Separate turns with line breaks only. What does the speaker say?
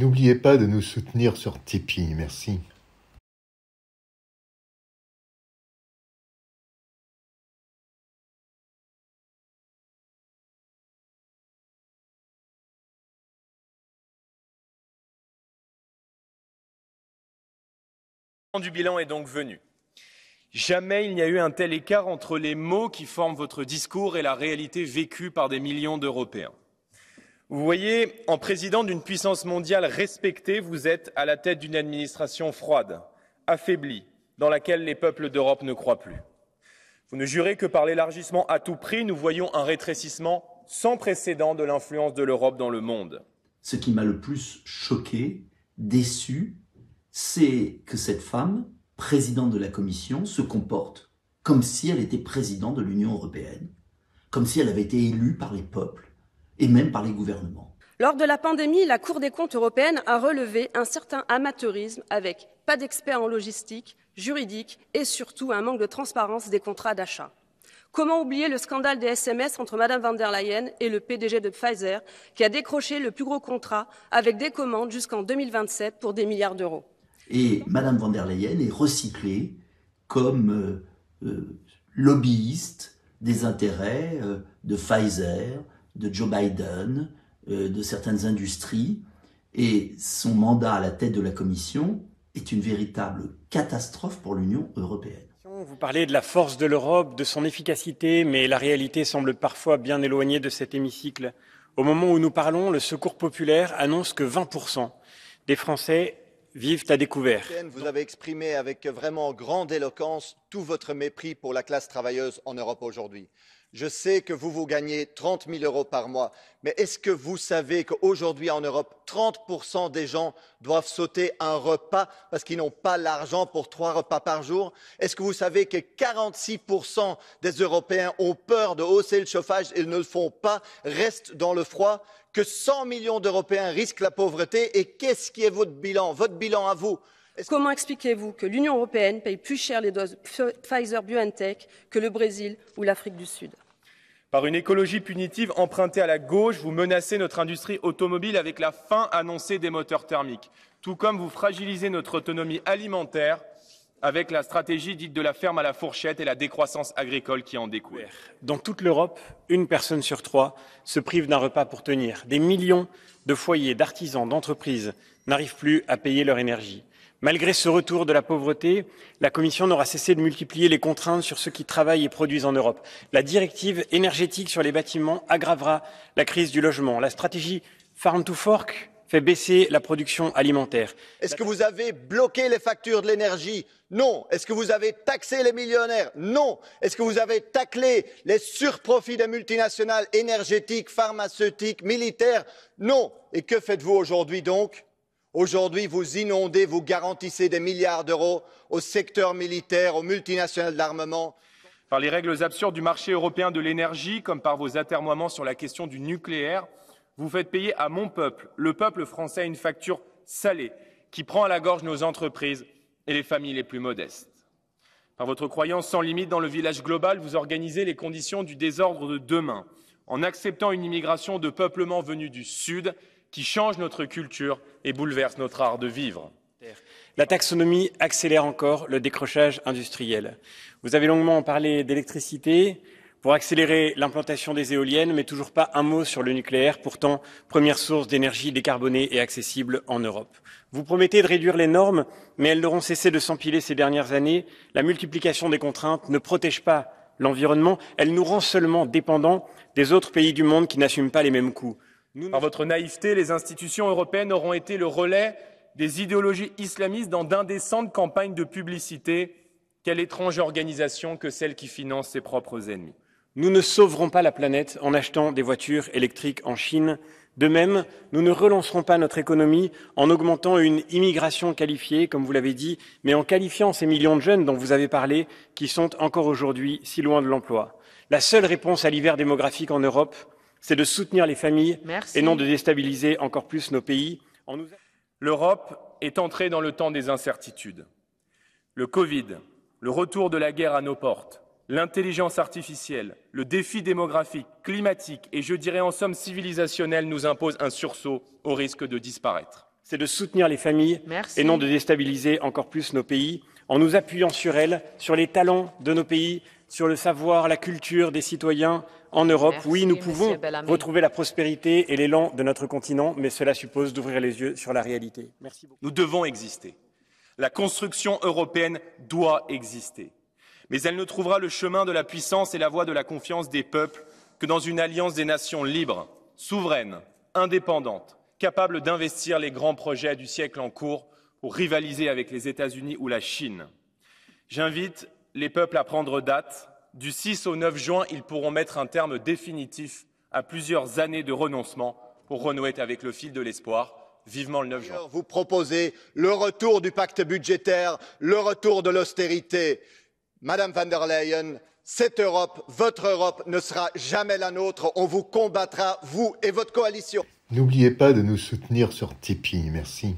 N'oubliez pas de nous soutenir sur Tipeee, merci. du bilan est donc venu. Jamais il n'y a eu un tel écart
entre les mots qui forment votre discours et la réalité vécue par des millions d'Européens. Vous voyez, en président d'une puissance mondiale respectée, vous êtes à la tête d'une administration froide, affaiblie, dans laquelle les peuples d'Europe ne croient plus. Vous ne jurez que par l'élargissement à tout prix, nous voyons un rétrécissement sans précédent de l'influence de l'Europe dans le monde.
Ce qui m'a le plus choqué, déçu, c'est que cette femme, présidente de la Commission, se comporte comme si elle était présidente de l'Union européenne, comme si elle avait été élue par les peuples et même par les gouvernements. Lors de la pandémie, la Cour des comptes européenne a relevé un certain amateurisme avec pas d'experts en logistique, juridique et surtout un manque de transparence des contrats d'achat. Comment oublier le scandale des SMS entre Madame van der Leyen et le PDG de Pfizer, qui a décroché le plus gros contrat avec des commandes jusqu'en 2027 pour des milliards d'euros Et Madame van der Leyen est recyclée comme euh, euh, lobbyiste des intérêts euh, de Pfizer, de Joe Biden, euh, de certaines industries, et son mandat à la tête de la Commission est une véritable catastrophe pour l'Union européenne.
Vous parlez de la force de l'Europe, de son efficacité, mais la réalité semble parfois bien éloignée de cet hémicycle. Au moment où nous parlons, le Secours populaire annonce que 20% des Français vivent à découvert.
Vous avez exprimé avec vraiment grande éloquence tout votre mépris pour la classe travailleuse en Europe aujourd'hui je sais que vous vous gagnez 30 000 euros par mois mais est ce que vous savez qu'aujourd'hui en europe 30% des gens doivent sauter un repas parce qu'ils n'ont pas l'argent pour trois repas par jour? est ce que vous savez que 46% des européens ont peur de hausser le chauffage et ne le font pas restent dans le froid? que 100 millions d'européens risquent la pauvreté et qu'est ce qui est votre bilan votre bilan à vous? Comment expliquez-vous que l'Union européenne paye plus cher les doses Pfizer-BioNTech que le Brésil ou l'Afrique du Sud
par une écologie punitive empruntée à la gauche, vous menacez notre industrie automobile avec la fin annoncée des moteurs thermiques, tout comme vous fragilisez notre autonomie alimentaire avec la stratégie dite de la ferme à la fourchette et la décroissance agricole qui en découle.
Dans toute l'Europe, une personne sur trois se prive d'un repas pour tenir. Des millions de foyers, d'artisans, d'entreprises n'arrivent plus à payer leur énergie. Malgré ce retour de la pauvreté, la Commission n'aura cessé de multiplier les contraintes sur ceux qui travaillent et produisent en Europe. La directive énergétique sur les bâtiments aggravera la crise du logement.
La stratégie Farm to Fork fait baisser la production alimentaire. Est-ce que vous avez bloqué les factures de l'énergie Non. Est-ce que vous avez taxé les millionnaires Non. Est-ce que vous avez taclé les surprofits des multinationales énergétiques, pharmaceutiques, militaires Non. Et que faites-vous aujourd'hui donc Aujourd'hui, vous inondez, vous garantissez des milliards d'euros au secteur militaire, aux multinationales d'armement.
Par les règles absurdes du marché européen de l'énergie, comme par vos atermoiements sur la question du nucléaire, vous faites payer à mon peuple, le peuple français, une facture salée qui prend à la gorge nos entreprises et les familles les plus modestes. Par votre croyance sans limite dans le village global, vous organisez les conditions du désordre de demain en acceptant une immigration de peuplement venus du Sud qui change notre culture et bouleverse notre art de vivre.
La taxonomie accélère encore le décrochage industriel. Vous avez longuement parlé d'électricité pour accélérer l'implantation des éoliennes, mais toujours pas un mot sur le nucléaire, pourtant première source d'énergie décarbonée et accessible en Europe. Vous promettez de réduire les normes, mais elles n'auront cessé de s'empiler ces dernières années. La multiplication des contraintes ne protège pas l'environnement, elle nous rend seulement dépendants des autres pays du monde qui n'assument pas les mêmes coûts.
Par votre naïveté, les institutions européennes auront été le relais des idéologies islamistes dans d'indécentes campagnes de publicité. Quelle étrange organisation que celle qui finance
ses propres ennemis. Nous ne sauverons pas la planète en achetant des voitures électriques en Chine. De même, nous ne relancerons pas notre économie en augmentant une immigration qualifiée, comme vous l'avez dit, mais en qualifiant ces millions de jeunes dont vous avez parlé, qui sont encore aujourd'hui si loin de l'emploi. La seule réponse à l'hiver démographique en Europe, c'est de soutenir les familles et non de déstabiliser encore plus nos pays.
L'Europe est entrée dans le temps des incertitudes. Le Covid, le retour de la guerre à nos portes, l'intelligence artificielle, le défi démographique, climatique et je dirais en somme civilisationnel nous imposent un sursaut au risque de disparaître. C'est de soutenir les familles et non de
déstabiliser encore plus nos pays en nous appuyant sur elles, sur les talents de nos pays, sur le savoir, la culture des citoyens en Europe. oui, nous pouvons retrouver la prospérité et l'élan de notre continent, mais cela suppose d'ouvrir les yeux sur la réalité. Nous devons exister.
La construction européenne doit exister. Mais elle ne trouvera le chemin de la puissance et la voie de la confiance des peuples que dans une alliance des nations libres, souveraines, indépendantes, capables d'investir les grands projets du siècle en cours pour rivaliser avec les États-Unis ou la Chine. J'invite les peuples à prendre date. Du 6 au 9 juin, ils pourront mettre un terme définitif à plusieurs années de renoncement pour renouer avec le fil de l'espoir. Vivement le 9 juin.
Vous proposez le retour du pacte budgétaire, le retour de l'austérité. Madame van der Leyen, cette Europe, votre Europe, ne sera jamais la nôtre. On vous combattra, vous et votre coalition. N'oubliez pas de nous soutenir sur Tipeee. Merci.